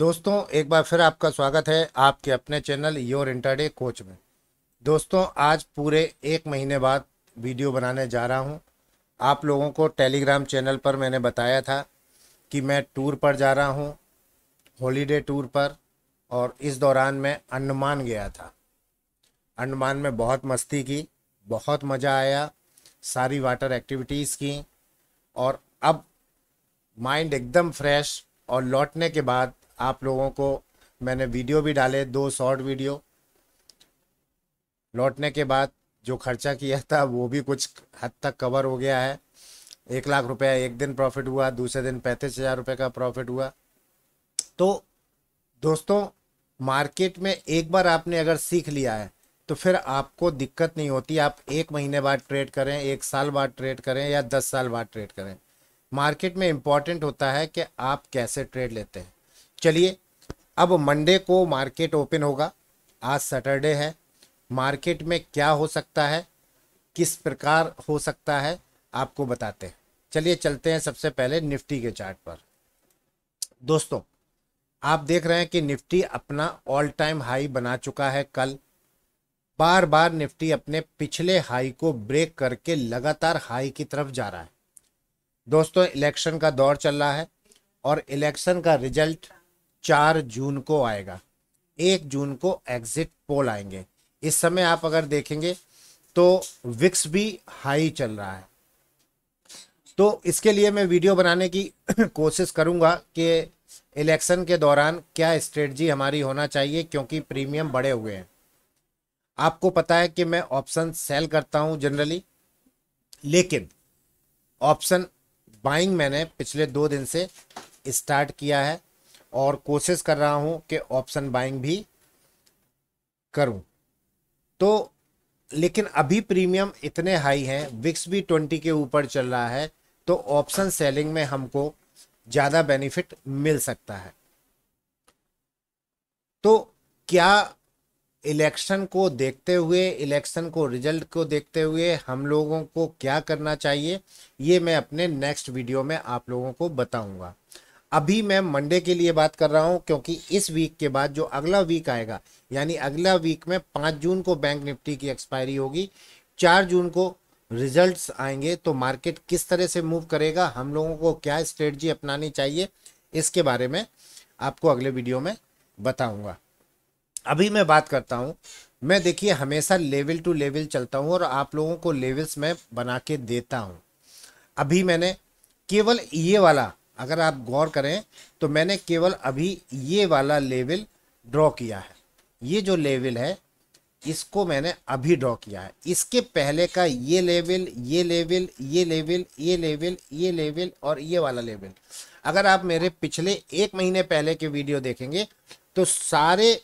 दोस्तों एक बार फिर आपका स्वागत है आपके अपने चैनल योर इंटरडे कोच में दोस्तों आज पूरे एक महीने बाद वीडियो बनाने जा रहा हूं आप लोगों को टेलीग्राम चैनल पर मैंने बताया था कि मैं टूर पर जा रहा हूं हॉलीडे टूर पर और इस दौरान मैं अंडमान गया था अंडमान में बहुत मस्ती की बहुत मज़ा आया सारी वाटर एक्टिविटीज़ की और अब माइंड एकदम फ्रेश और लौटने के बाद आप लोगों को मैंने वीडियो भी डाले दो शॉर्ट वीडियो लौटने के बाद जो खर्चा किया था वो भी कुछ हद तक कवर हो गया है एक लाख रुपया एक दिन प्रॉफिट हुआ दूसरे दिन पैंतीस हज़ार रुपये का प्रॉफिट हुआ तो दोस्तों मार्केट में एक बार आपने अगर सीख लिया है तो फिर आपको दिक्कत नहीं होती आप एक महीने बाद ट्रेड करें एक साल बाद ट्रेड करें या दस साल बाद ट्रेड करें मार्केट में इम्पॉर्टेंट होता है कि आप कैसे ट्रेड लेते हैं चलिए अब मंडे को मार्केट ओपन होगा आज सैटरडे है मार्केट में क्या हो सकता है किस प्रकार हो सकता है आपको बताते हैं चलिए चलते हैं सबसे पहले निफ्टी के चार्ट पर दोस्तों आप देख रहे हैं कि निफ्टी अपना ऑल टाइम हाई बना चुका है कल बार बार निफ्टी अपने पिछले हाई को ब्रेक करके लगातार हाई की तरफ जा रहा है दोस्तों इलेक्शन का दौर चल रहा है और इलेक्शन का रिजल्ट चार जून को आएगा एक जून को एग्जिट पोल आएंगे इस समय आप अगर देखेंगे तो विक्स भी हाई चल रहा है तो इसके लिए मैं वीडियो बनाने की कोशिश करूंगा कि इलेक्शन के दौरान क्या स्ट्रेटजी हमारी होना चाहिए क्योंकि प्रीमियम बढ़े हुए हैं आपको पता है कि मैं ऑप्शन सेल करता हूं जनरली लेकिन ऑप्शन बाइंग मैंने पिछले दो दिन से स्टार्ट किया है और कोशिश कर रहा हूं कि ऑप्शन बाइंग भी करूं तो लेकिन अभी प्रीमियम इतने हाई हैं विक्स भी ट्वेंटी के ऊपर चल रहा है तो ऑप्शन सेलिंग में हमको ज़्यादा बेनिफिट मिल सकता है तो क्या इलेक्शन को देखते हुए इलेक्शन को रिजल्ट को देखते हुए हम लोगों को क्या करना चाहिए ये मैं अपने नेक्स्ट वीडियो में आप लोगों को बताऊंगा अभी मैं मंडे के लिए बात कर रहा हूँ क्योंकि इस वीक के बाद जो अगला वीक आएगा यानी अगला वीक में पाँच जून को बैंक निफ्टी की एक्सपायरी होगी चार जून को रिजल्ट्स आएंगे तो मार्केट किस तरह से मूव करेगा हम लोगों को क्या स्ट्रेटजी अपनानी चाहिए इसके बारे में आपको अगले वीडियो में बताऊंगा अभी मैं बात करता हूं मैं देखिए हमेशा लेवल टू लेवल चलता हूं और आप लोगों को लेवल्स में बना के देता हूं अभी मैंने केवल ये वाला अगर आप गौर करें तो मैंने केवल अभी ये वाला लेवल ड्रॉ किया है ये जो लेवल है इसको मैंने अभी ड्रॉ किया है इसके पहले का ये लेवल ये लेवल ये लेवल ये लेवल ये लेवल और ये वाला लेवल अगर आप मेरे पिछले एक महीने पहले के वीडियो देखेंगे तो सारे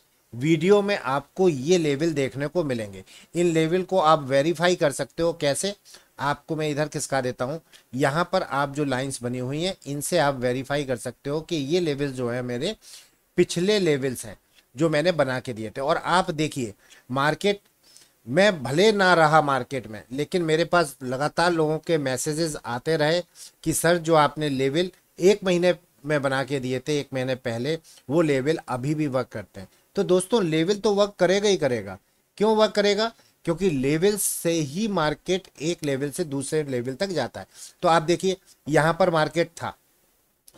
वीडियो में आपको ये लेवल देखने को मिलेंगे इन लेवल को आप वेरीफाई कर सकते हो कैसे आपको मैं इधर खिसका देता हूँ यहाँ पर आप जो लाइंस बनी हुई हैं इनसे आप वेरीफाई कर सकते हो कि ये लेवल्स जो है मेरे पिछले लेवल्स हैं जो मैंने बना के दिए थे और आप देखिए मार्केट मैं भले ना रहा मार्केट में लेकिन मेरे पास लगातार लोगों के मैसेजेस आते रहे कि सर जो आपने लेवल एक महीने में बना के दिए थे एक महीने पहले वो लेवल अभी भी वर्क करते हैं तो दोस्तों लेवल तो वर्क करेगा ही करेगा क्यों वर्क करेगा क्योंकि लेवल से ही मार्केट एक लेवल से दूसरे लेवल तक जाता है तो आप देखिए यहां पर मार्केट था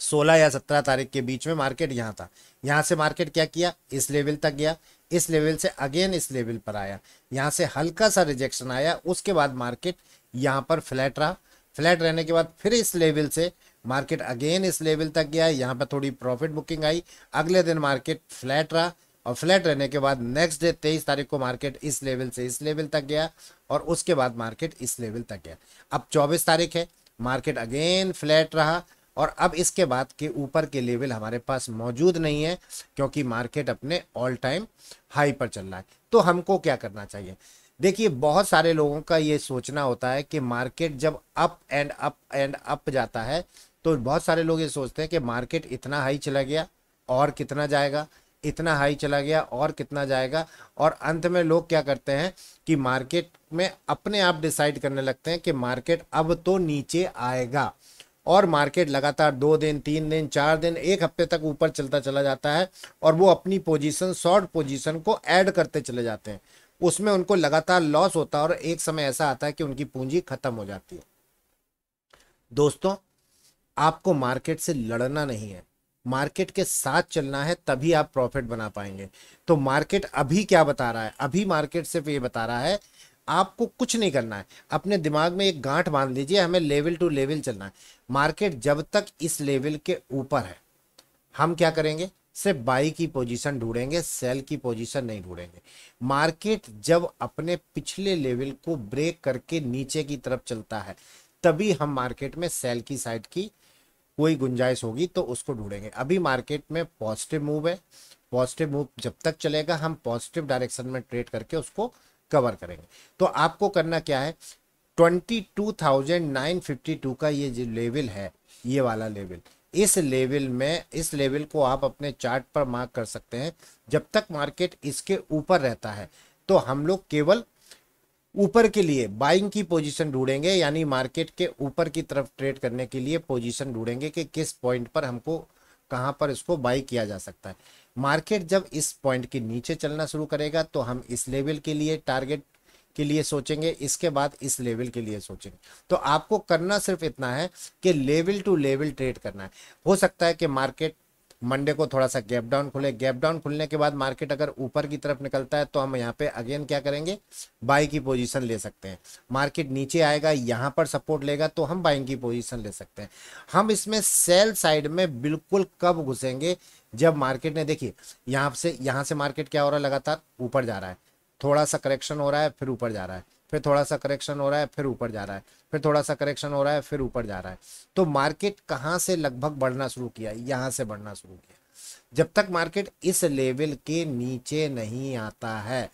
16 या 17 तारीख के बीच में मार्केट यहाँ था यहाँ से मार्केट क्या किया इस लेवल तक गया इस लेवल से अगेन इस लेवल पर आया यहाँ से हल्का सा रिजेक्शन आया उसके बाद मार्केट यहाँ पर फ्लैट रहा फ्लैट रहने के बाद फिर इस लेवल से मार्केट अगेन इस लेवल तक गया यहाँ पर थोड़ी प्रॉफिट बुकिंग आई अगले दिन मार्केट फ्लैट रहा और फ्लैट रहने के बाद नेक्स्ट डे तेईस तारीख को मार्केट इस लेवल से इस लेवल तक गया और उसके बाद मार्केट इस लेवल तक गया अब चौबीस तारीख है मार्केट अगेन फ्लैट रहा और अब इसके बाद के ऊपर के लेवल हमारे पास मौजूद नहीं है क्योंकि मार्केट अपने ऑल टाइम हाई पर चल रहा है तो हमको क्या करना चाहिए देखिए बहुत सारे लोगों का ये सोचना होता है कि मार्केट जब up and up and up जाता है तो बहुत सारे लोग ये सोचते हैं कि मार्केट इतना हाई चला गया और कितना जाएगा इतना हाई चला गया और कितना जाएगा और अंत में लोग क्या करते हैं कि मार्केट में अपने आप डिसाइड करने लगते हैं कि मार्केट अब तो नीचे आएगा और मार्केट लगातार दो दिन तीन दिन चार दिन एक हफ्ते तक ऊपर चलता चला जाता है और वो अपनी पोजीशन शॉर्ट पोजीशन को ऐड करते चले जाते हैं उसमें उनको लगातार लॉस होता है और एक समय ऐसा आता है कि उनकी पूंजी खत्म हो जाती है दोस्तों आपको मार्केट से लड़ना नहीं है मार्केट के साथ चलना है तभी आप प्रॉफिट बना पाएंगे तो मार्केट अभी क्या बता रहा है अभी मार्केट सिर्फ ये बता रहा है आपको कुछ नहीं करना है अपने दिमाग में एक गांठ बांध लीजिए हमें लेवल टू लेवल चलना है मार्केट जब तक इस लेवल के ऊपर है हम क्या करेंगे सिर्फ बाई की पोजीशन ढूंढेंगे सेल की पोजीशन नहीं ढूंढेंगे मार्केट जब अपने पिछले लेवल को ब्रेक करके नीचे की तरफ चलता है तभी हम मार्केट में सेल की साइड की कोई गुंजाइश होगी तो उसको ढूंढेंगे अभी मार्केट में पॉजिटिव मूव है पॉजिटिव मूव जब तक चलेगा हम पॉजिटिव डायरेक्शन में ट्रेड करके उसको कवर करेंगे तो आपको करना क्या है 22,952 का ये जो लेवल है ये वाला लेवल इस लेवल में इस लेवल को आप अपने चार्ट पर मार्क कर सकते हैं जब तक मार्केट इसके ऊपर रहता है तो हम लोग केवल ऊपर के लिए बाइंग की पोजीशन ढूंढेंगे यानी मार्केट के ऊपर की तरफ ट्रेड करने के लिए पोजीशन ढूंढेंगे कि किस पॉइंट पर हमको कहाँ पर इसको बाई किया जा सकता है मार्केट जब इस पॉइंट के नीचे चलना शुरू करेगा तो हम इस लेवल के लिए टारगेट के लिए सोचेंगे इसके बाद इस लेवल के लिए सोचेंगे तो आपको करना सिर्फ इतना है कि लेवल टू लेवल ट्रेड करना है हो सकता है कि मार्केट मंडे को थोड़ा सा गैप डाउन खुले गैप डाउन खुलने के बाद मार्केट अगर ऊपर की तरफ निकलता है तो हम यहाँ पे अगेन क्या करेंगे बाई की पोजीशन ले सकते हैं मार्केट नीचे आएगा यहाँ पर सपोर्ट लेगा तो हम बाइंग की पोजीशन ले सकते हैं हम इसमें सेल साइड में बिल्कुल कब घुसेंगे जब मार्केट ने देखिए यहाँ से यहाँ से मार्केट क्या हो रहा है लगातार ऊपर जा रहा है थोड़ा सा करेक्शन हो रहा है फिर ऊपर जा रहा है फिर थोड़ा सा करेक्शन हो रहा है फिर ऊपर जा रहा है फिर थोड़ा सा करेक्शन हो रहा है फिर ऊपर जा रहा है तो मार्केट कहाँ से लगभग बढ़ना शुरू किया यहाँ से बढ़ना शुरू किया जब तक मार्केट इस लेवल के नीचे नहीं आता है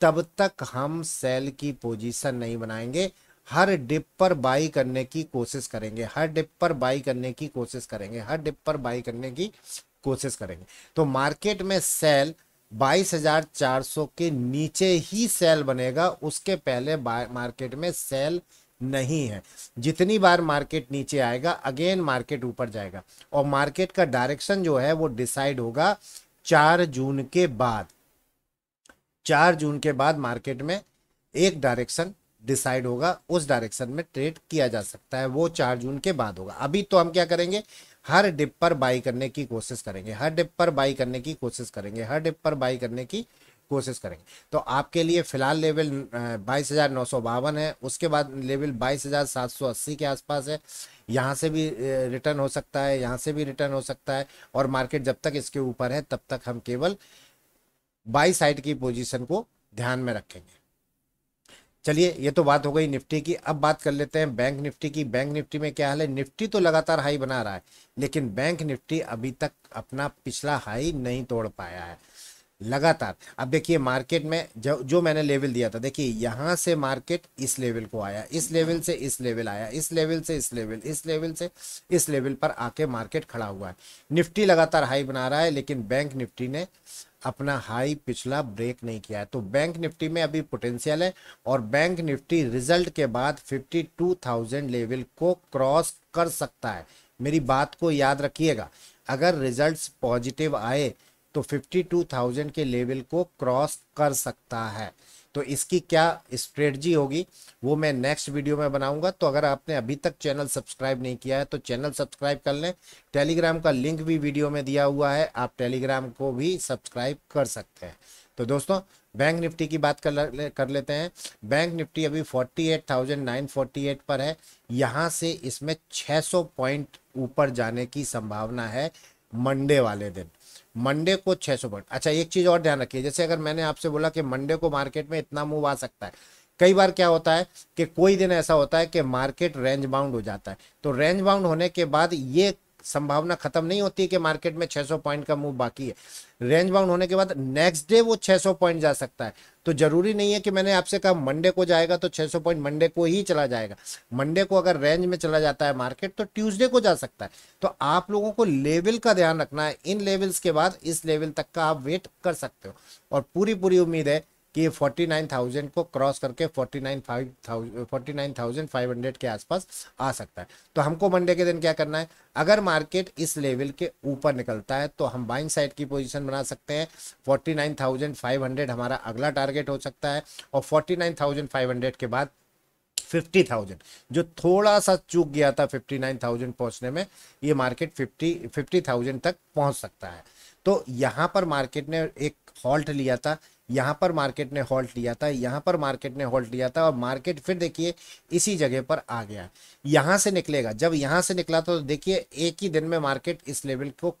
तब तक हम सेल की पोजीशन नहीं बनाएंगे हर डिप पर बाई करने की कोशिश करेंगे हर डिप पर बाई करने की कोशिश करेंगे हर डिप पर बाई करने की कोशिश करेंगे तो मार्केट में सेल 22,400 के नीचे ही सेल बनेगा उसके पहले मार्केट में सेल नहीं है जितनी बार मार्केट नीचे आएगा अगेन मार्केट ऊपर जाएगा और मार्केट का डायरेक्शन जो है वो डिसाइड होगा चार जून के बाद चार जून के बाद मार्केट में एक डायरेक्शन डिसाइड होगा उस डायरेक्शन में ट्रेड किया जा सकता है वो चार जून के बाद होगा अभी तो हम क्या करेंगे हर डिप पर बाई करने की कोशिश करेंगे हर डिप पर बाई करने की कोशिश करेंगे हर डिप पर बाई करने की कोशिश करेंगे तो आपके लिए फिलहाल लेवल बाईस हज़ार नौ सौ बावन है उसके बाद लेवल बाईस हज़ार सात सौ अस्सी के आसपास है यहाँ से भी रिटर्न हो सकता है यहाँ से भी रिटर्न हो सकता है और मार्केट जब तक इसके ऊपर है तब तक हम केवल बाई साइड की पोजिशन को ध्यान में रखेंगे चलिए ये तो बात हो गई निफ्टी की अब बात कर लेते हैं बैंक निफ्टी की बैंक निफ्टी में क्या हाल है निफ्टी तो लगातार हाई बना रहा है लेकिन बैंक निफ्टी अभी तक अपना पिछला हाई नहीं तोड़ पाया है लगातार अब देखिए मार्केट में जो जो मैंने लेवल दिया था देखिए यहाँ से मार्केट इस लेवल को आया इस लेवल से इस लेवल आया इस लेवल से इस लेवल इस लेवल से इस लेवल पर आके मार्केट खड़ा हुआ है निफ्टी लगातार हाई बना रहा है लेकिन बैंक निफ्टी ने अपना हाई पिछला ब्रेक नहीं किया है तो बैंक निफ्टी में अभी पोटेंशियल है और बैंक निफ्टी रिजल्ट के बाद फिफ्टी लेवल को क्रॉस कर सकता है मेरी बात को याद रखिएगा अगर रिजल्ट्स पॉजिटिव आए तो 52,000 के लेवल को क्रॉस कर सकता है तो इसकी क्या स्ट्रेटजी होगी वो मैं नेक्स्ट वीडियो में बनाऊंगा तो अगर आपने अभी तक चैनल सब्सक्राइब नहीं किया है तो चैनल सब्सक्राइब कर लें टेलीग्राम का लिंक भी वीडियो में दिया हुआ है आप टेलीग्राम को भी सब्सक्राइब कर सकते हैं तो दोस्तों बैंक निफ्टी की बात कर कर लेते हैं बैंक निफ्टी अभी 48,948 पर है यहाँ से इसमें 600 पॉइंट ऊपर जाने की संभावना है मंडे वाले दिन मंडे को छह सौ पॉइंट अच्छा एक चीज़ और ध्यान रखिए जैसे अगर मैंने आपसे बोला कि मंडे को मार्केट में इतना मूव आ सकता है कई बार क्या होता है कि कोई दिन ऐसा होता है कि मार्केट रेंज बाउंड हो जाता है तो रेंज बाउंड होने के बाद ये संभावना खत्म नहीं होती कि मार्केट में 600 पॉइंट का मूव बाकी है रेंज बाउंड होने के बाद नेक्स्ट डे वो 600 पॉइंट जा सकता है तो जरूरी नहीं है कि मैंने आपसे कहा मंडे को जाएगा तो 600 पॉइंट मंडे को ही चला जाएगा मंडे को अगर रेंज में चला जाता है मार्केट तो ट्यूसडे को जा सकता है तो आप लोगों को लेवल का ध्यान रखना है इन लेवल्स के बाद इस लेवल तक का आप वेट कर सकते हो और पूरी पूरी उम्मीद है कि ये फोर्टी नाइन थाउजेंड को क्रॉस करके forty nine five thousand forty nine thousand five hundred के आसपास आ सकता है तो हमको मंडे के दिन क्या करना है अगर मार्केट इस लेवल के ऊपर निकलता है तो हम बाइंग साइड की पोजीशन बना सकते हैं forty nine thousand five hundred हमारा अगला टारगेट हो सकता है और forty nine thousand five hundred के बाद फिफ्टी थाउजेंड जो थोड़ा सा चूक गया था फिफ्टी नाइन थाउजेंड पहुँचने में ये मार्केट फिफ्टी फिफ्टी थाउजेंड तक पहुँच सकता है तो यहाँ पर मार्केट ने एक हॉल्ट लिया था यहाँ पर मार्केट ने हॉल्ट लिया था यहाँ पर मार्केट ने हॉल्ट लिया था और मार्केट फिर देखिए इसी जगह पर आ गया यहाँ से निकलेगा जब यहाँ से निकला तो देखिए एक ही दिन में मार्केट इस लेवल को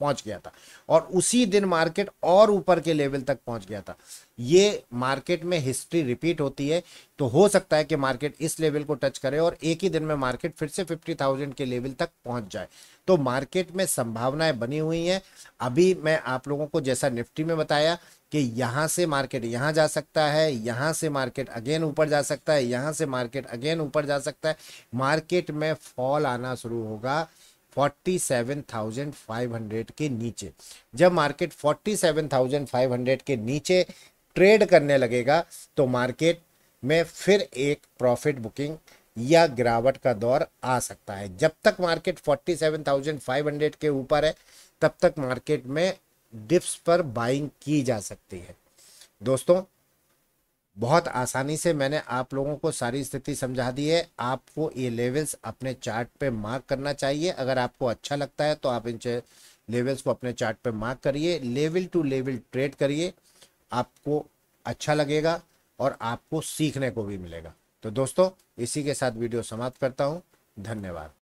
पहुंच गया था और उसी दिन मार्केट और ऊपर के लेवल तक पहुंच गया था ये मार्केट में हिस्ट्री रिपीट होती है तो हो सकता है कि मार्केट इस लेवल को टच करे और एक ही दिन में मार्केट फिर से 50,000 के लेवल तक पहुंच जाए तो मार्केट में संभावनाएं बनी हुई हैं अभी मैं आप लोगों को जैसा निफ्टी में बताया कि यहाँ से मार्केट यहाँ जा सकता है यहाँ से मार्केट अगेन ऊपर जा सकता है यहाँ से मार्केट अगेन ऊपर जा सकता है मार्केट में फॉल आना शुरू होगा 47,500 के नीचे जब मार्केट 47,500 के नीचे ट्रेड करने लगेगा तो मार्केट में फिर एक प्रॉफिट बुकिंग या गिरावट का दौर आ सकता है जब तक मार्केट 47,500 के ऊपर है तब तक मार्केट में डिप्स पर बाइंग की जा सकती है दोस्तों बहुत आसानी से मैंने आप लोगों को सारी स्थिति समझा दी है आपको ये लेवल्स अपने चार्ट पे मार्क करना चाहिए अगर आपको अच्छा लगता है तो आप इन लेवल्स को अपने चार्ट पे मार्क करिए लेवल टू लेवल ट्रेड करिए आपको अच्छा लगेगा और आपको सीखने को भी मिलेगा तो दोस्तों इसी के साथ वीडियो समाप्त करता हूँ धन्यवाद